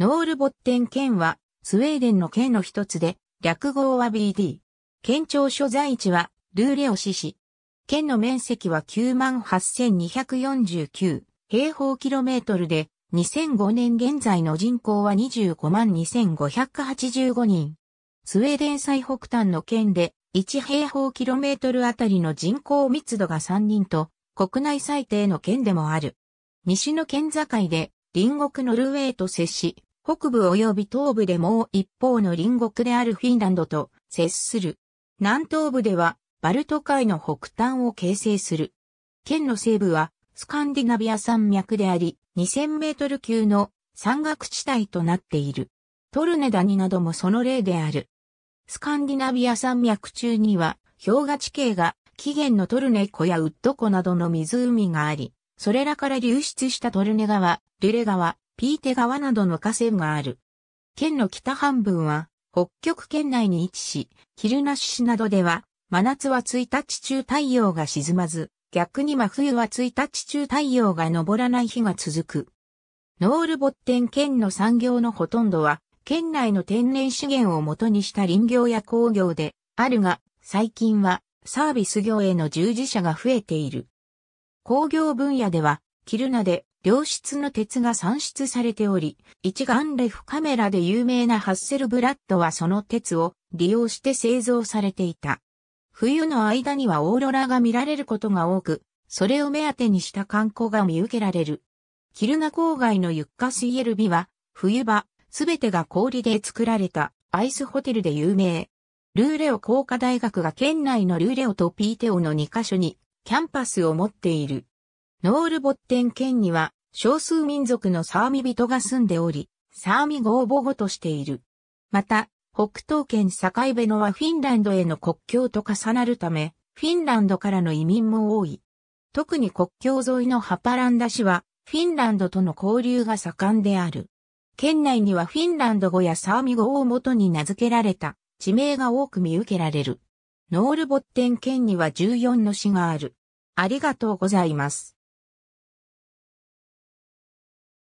ノールボッテン県は、スウェーデンの県の一つで、略号は BD。県庁所在地は、ルーレオ市市。県の面積は98,249平方キロメートルで、2005年現在の人口は252,585人。スウェーデン最北端の県で、1平方キロメートルあたりの人口密度が3人と、国内最低の県でもある。西の県境で隣国ノルウェーと接し、北部及び東部でもう一方の隣国であるフィンランドと接する。南東部ではバルト海の北端を形成する。県の西部はスカンディナビア山脈であり、2000メートル級の山岳地帯となっている。トルネダニなどもその例である。スカンディナビア山脈中には氷河地形が起源のトルネ湖やウッド湖などの湖があり、それらから流出したトルネ川、ルレ川、ピーテ川などの河川がある。県の北半分は、北極圏内に位置し、昼なし市などでは、真夏は1日中太陽が沈まず、逆に真冬は1日中太陽が昇らない日が続く。ノールボッテン県の産業のほとんどは、県内の天然資源をもとにした林業や工業で、あるが、最近はサービス業への従事者が増えている。工業分野では、キルナで良質の鉄が産出されており、一眼レフカメラで有名なハッセルブラッドはその鉄を利用して製造されていた。冬の間にはオーロラが見られることが多く、それを目当てにした観光が見受けられる。キルナ郊外のユッカスイエルビは、冬場、すべてが氷で作られたアイスホテルで有名。ルーレオ工科大学が県内のルーレオとピーテオの2カ所にキャンパスを持っている。ノールボッテン県には少数民族のサーミ人が住んでおり、サーミ語を母語としている。また、北東県境辺野はフィンランドへの国境と重なるため、フィンランドからの移民も多い。特に国境沿いのハパランダ市は、フィンランドとの交流が盛んである。県内にはフィンランド語やサーミ語を元に名付けられた地名が多く見受けられる。ノールボッテン県には14の市がある。ありがとうございます。